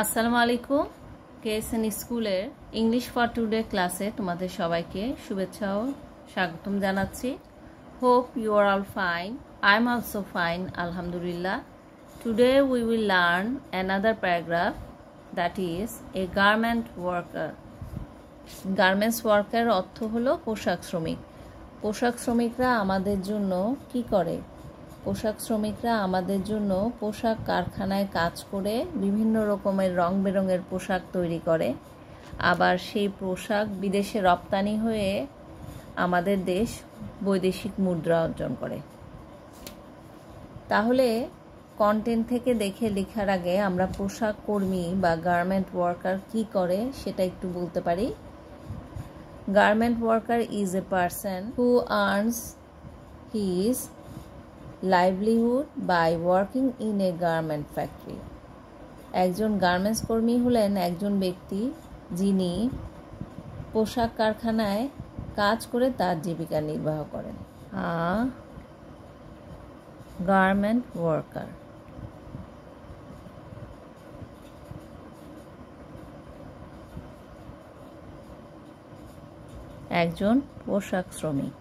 আসসালামু আলাইকুম কেএসএন স্কুলের ইংলিশ ফর টুডে ক্লাসে তোমাদের সবাইকে শুভেচ্ছা ও স্বাগতম জানাচ্ছি hope you are all fine I am also fine আলহামদুলিল্লাহ today we will learn another paragraph that is a garment worker garments worker অর্থ হলো পোশাক শ্রমিক পোশাক শ্রমিকরা আমাদের জন্য কি করে পোশাক শ্রমিকরা আমাদের জন্য পোশাক কারখানায় কাজ করে বিভিন্ন রকমের রং বেরঙের পোশাক তৈরি করে আবার সেই পোশাক বিদেশে রপ্তানি হয়ে আমাদের দেশ বৈদেশিক মুদ্রা অর্জন করে তাহলে কন্টেন্ট থেকে দেখে লেখার আগে আমরা পোশাক কর্মী বা গার্মেন্ট ওয়ার্কার কি করে সেটা একটু বলতে পারি garment worker is a person who earns his livelihood by working in a garment factory একজন গার্মেন্টস কর্মী হলেন একজন ব্যক্তি যিনি পোশাক কারখানায় কাজ করে তার জীবিকা নির্বাহ করেন আ গার্মেন্ট ওয়ার্কার একজন পোশাক শ্রমিক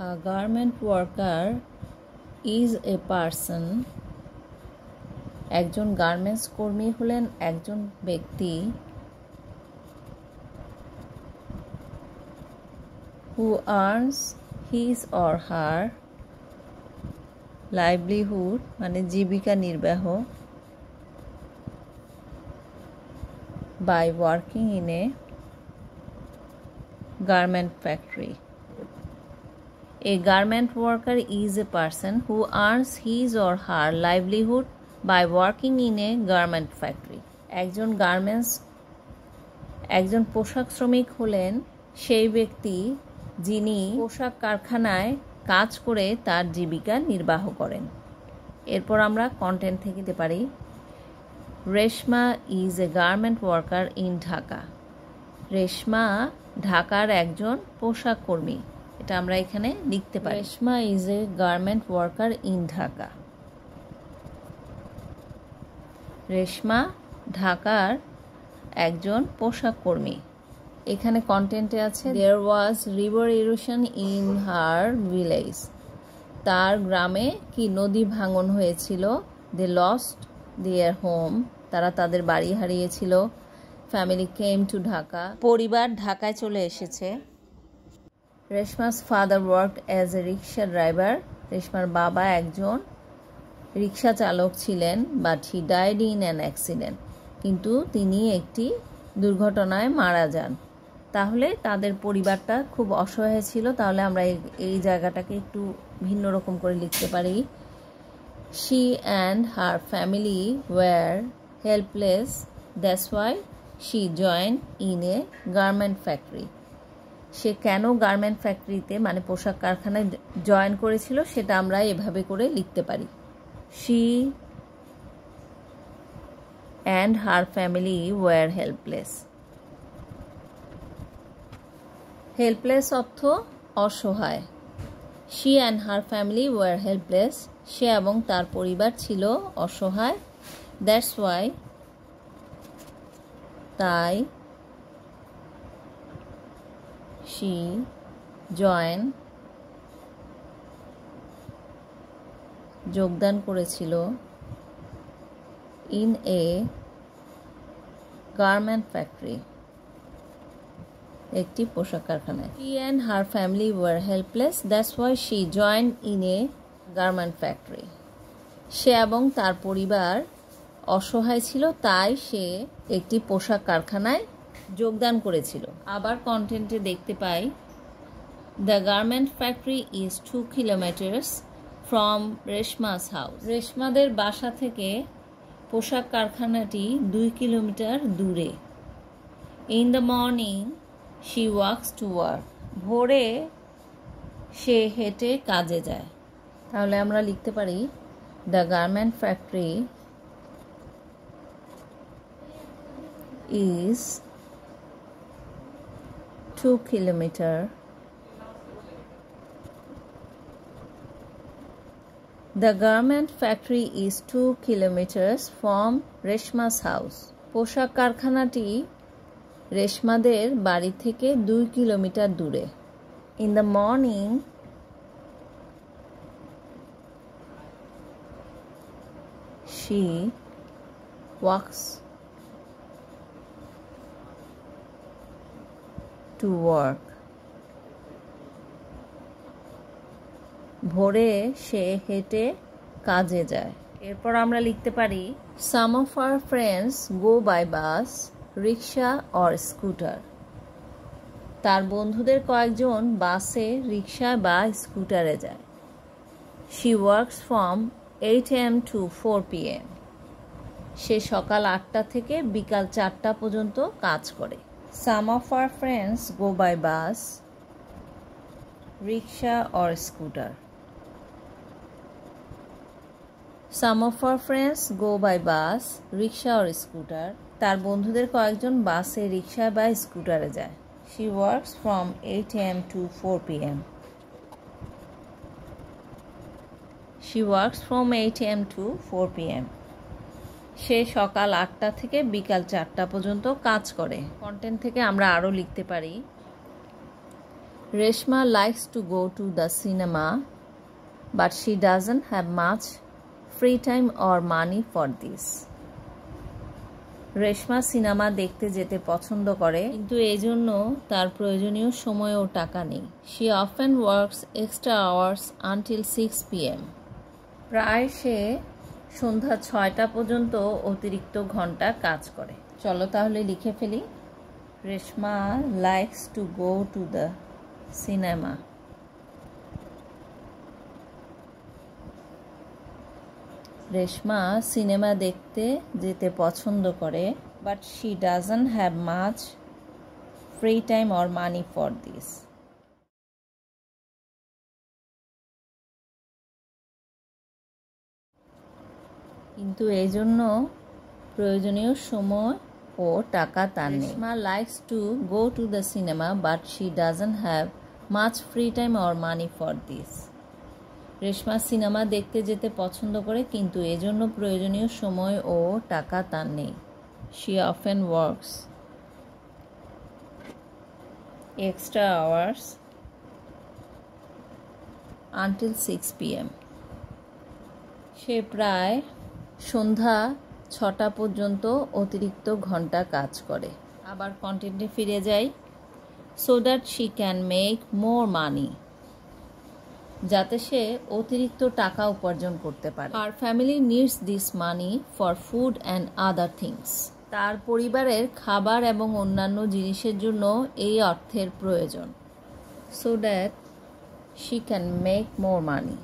A garment worker is a person একজন গার্মেন্টস কর্মী হলেন একজন ব্যক্তি who earns his or her livelihood মানে জীবিকা নির্বাহ by working in a garment factory A garment worker is a person who earns his or her livelihood by working in a garment factory. একজন garments একজন পোশাক শ্রমিক হলেন সেই ব্যক্তি যিনি পোশাক কারখানায় কাজ করে তার জীবিকা নির্বাহ করেন এরপর আমরা কন্টেন্ট থেকে দিতে পারি Reshma is a garment worker in Dhaka Reshma ঢাকার একজন পোশাক কর্মী এটা আমরা এখানে লিখতে পারি Reshma is a garment worker in Dhaka Reshma ঢাকার একজন পোশাক কর্মী এখানে কন্টেন্টে আছে there was river erosion in her village তার গ্রামে কি নদী ভাঙন হয়েছিল দে লস্ট দেয়ার হোম তারা তাদের বাড়ি হারিয়েছিল ফ্যামিলি কেম টু ঢাকা পরিবার ঢাকায় চলে এসেছে Reshma's father work as a rickshaw driver রেশমার বাবা একজন রিক্সা চালক ছিলেন but he died in an accident কিন্তু তিনি একটি দুর্ঘটনায় মারা যান তাহলে তাদের পরিবারটা খুব অসহায় ছিল তাহলে আমরা এই জায়গাটাকে একটু ভিন্ন রকম করে লিখতে পারি she and her family were helpless that's why she join in a garment factory সে কেন গার্মেন্ট ফ্যাক্টরিতে মানে পোশাক কারখানায় জয়েন করেছিল সেটা আমরা এভাবে করে লিখতে পারি she and her family were helpless helpless অর্থ অসহায় she and her family were helpless সে এবং তার পরিবার ছিল অসহায় দ্যাটস ওয়াই তাই she join যোগদান করেছিল ইন এ গার্মেন্ট ফ্যাক্টরি একটি পোশাক কারখানায় she and her family were helpless that's why she join in a garment factory সে এবং তার পরিবার অসহায় ছিল তাই সে একটি পোশাক কারখানায় যোগদান করেছিল আবার কন্টেন্টে দেখতে পাই the garment factory is two kilometres from Reshma's house রেশমাদের বাসা থেকে পোশাক কারখানাটি দুই কিলোমিটার দূরে in the morning she walks to work ভোরে সে হেঁটে কাজে যায় তাহলে আমরা লিখতে পারি the garment factory is two kilometer. The garment factory is two kilometers from Reshma's house. পোশাক কারখানাটি রেশমাদের বাড়ি থেকে 2 কিলোমিটার দূরে। In the morning she walks to work ভোরে সে হেঁটে কাজে যায় এরপর আমরা লিখতে পারি some of R friends go by bus rickshaw or scooter তার বন্ধুদের কয়েকজন বাসে রিক্সা বা স্কুটারে যায় she works from eight AM to four P M সে সকাল আটটা থেকে বিকাল চারটা পর্যন্ত কাজ করে Some of our friends go by bus, rickshaw, or scooter. Some of R friends go by bus rickshaw or scooter তার বন্ধুদের কয়েকজন বাসে রিক্সায় বা স্কুটারে যায় she works from eight AM to four P M she works from eight AM to four P M সে সকাল আটটা থেকে বিকাল চারটা পর্যন্ত কাজ করে কন্টেন্ট থেকে আমরা আরও লিখতে পারি Reshma likes to go to the cinema but she doesn't have much free time or money for this Reshma cinema দেখতে যেতে পছন্দ করে কিন্তু এই জন্য তার প্রয়োজনীয় সময় ও টাকা নেই she often works extra hours until six PM প্রায় সে সন্ধ্যা ছয়টা পর্যন্ত অতিরিক্ত ঘন্টা কাজ করে চলো তাহলে লিখে ফেলি Reshma likes to go to the cinema Reshma cinema দেখতে যেতে পছন্দ করে but she doesn't have much free time or money for this কিন্তু এই জন্য প্রয়োজনীয় সময় ও টাকা তার নেই মা likes to go to the cinema but she doesn't have much free time or money for this Reshma cinema দেখতে যেতে পছন্দ করে কিন্তু এজন্য প্রয়োজনীয় সময় ও টাকা তার নেই she often works extra hours until six PM সে প্রায় সন্ধ্যা ছটা পর্যন্ত অতিরিক্ত ঘন্টা কাজ করে আবার কন্টেন্টে ফিরে যাই so that she can make more money যাতে সে অতিরিক্ত টাকা উপার্জন করতে পারে আর family needs this money for food and other things তার পরিবারের খাবার এবং অন্যান্য জিনিসের জন্য এই অর্থের প্রয়োজন so that she can make more money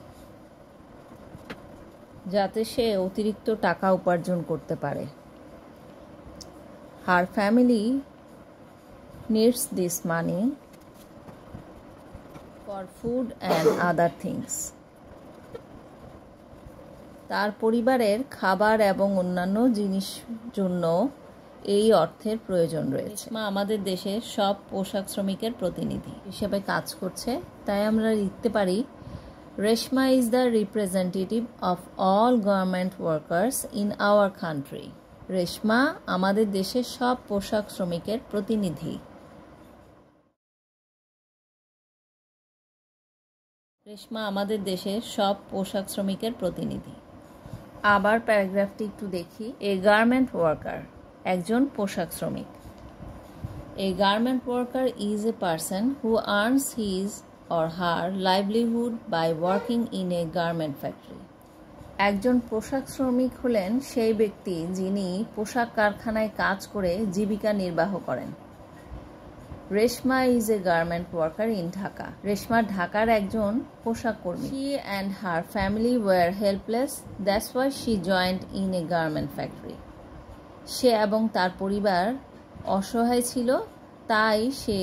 যাতে সে অতিরিক্ত টাকা উপার্জন করতে পারে her family needs this money for food and other things তার পরিবারের খাবার এবং অন্যান্য জিনিস জন্য এই অর্থের প্রয়োজন রয়েছে মা আমাদের দেশের সব পোশাক শ্রমিকের প্রতিনিধি হিসেবে কাজ করছে তাই আমরা লিখতে পারি Reshma is the representative of all government workers in our country. Reshma আমাদের দেশের সব পোশাক শ্রমিকের প্রতিনিধি রেশমা আমাদের দেশের সব পোশাক শ্রমিকের প্রতিনিধি আবার প্যারাগ্রাফটি একটু দেখি এ গার্মেন্ট ওয়ার্কার একজন পোশাক শ্রমিক a garment worker is a person who earns his or her livelihood by working in a garment factory একজন পোশাক শ্রমিক হলেন সেই ব্যক্তি যিনি পোশাক কারখানায় কাজ করে জীবিকা নির্বাহ করেন Reshma is a garment worker in Dhaka Reshma ঢাকার একজন পোশাক কর্মী she and her family were helpless that's why she joined in a garment factory সে এবং তার পরিবার অসহায় ছিল তাই সে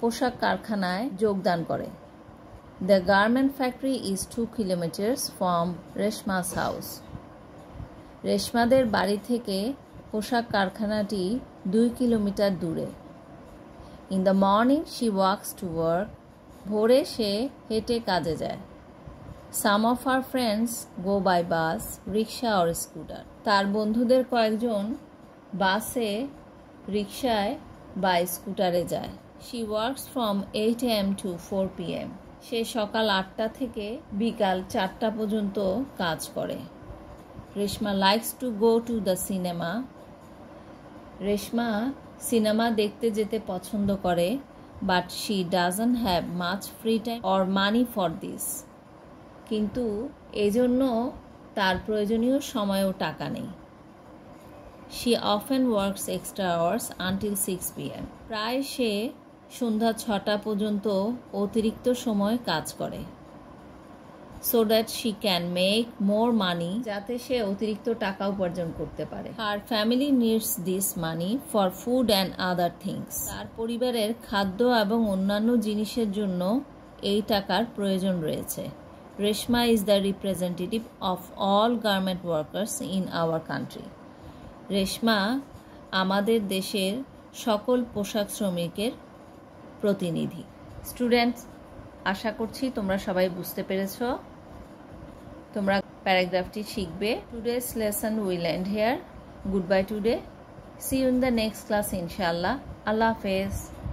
পোশাক কারখানায় যোগদান করে the garment factory is two kilometres from Reshma's house রেশমাদের বাড়ি থেকে পোশাক কারখানাটি দুই কিলোমিটার দূরে in the morning she walks to work ভোরে সে হেঁটে কাজে যায় some of R friends go by bus rickshaw or scooter তার বন্ধুদের কয়েকজন বাসে রিক্সায় বা স্কুটারে যায় she works from eight AM to four P M সে সকাল আটটা থেকে বিকাল চারটা পর্যন্ত কাজ করে Reshma likes to go to the cinema Reshma cinema দেখতে যেতে পছন্দ করে but she doesn't have much free time or money for this কিন্তু এজন্য তার প্রয়োজনীয় সময় ও টাকা নেই she often works extra hours until six P M প্রায় সে সন্ধ্যা ছটা পর্যন্ত অতিরিক্ত সময় কাজ করে so that she can make more money যাতে সে অতিরিক্ত টাকা উপার্জন করতে পারে আর family needs this money for food and other things তার পরিবারের খাদ্য এবং অন্যান্য জিনিসের জন্য এই টাকার প্রয়োজন রয়েছে Reshma is the representative of all garment workers in our country Reshma আমাদের দেশের সকল পোশাক শ্রমিকের প্রতিনিধি স্টুডেন্টস আশা করছি তোমরা সবাই বুঝতে পেরেছ তোমরা প্যারাগ্রাফটি শিখবে today's lesson will end here goodbye today see you in the next class ইনশাল্লাহ আল্লাহ হাফেজ